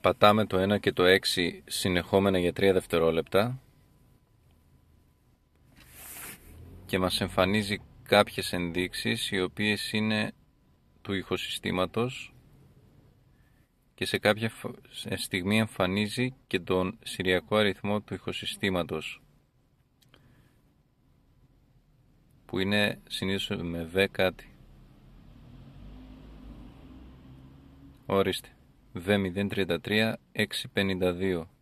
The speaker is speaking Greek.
πατάμε το 1 και το 6 συνεχόμενα για 3 δευτερόλεπτα και μας εμφανίζει κάποιες ενδείξεις οι οποίες είναι του ηχοσυστήματος και σε κάποια στιγμή εμφανίζει και τον συριακό αριθμό του ηχοσυστήματος που είναι συνήθως με 10 κάτι. Ορίστε. Δε 033 652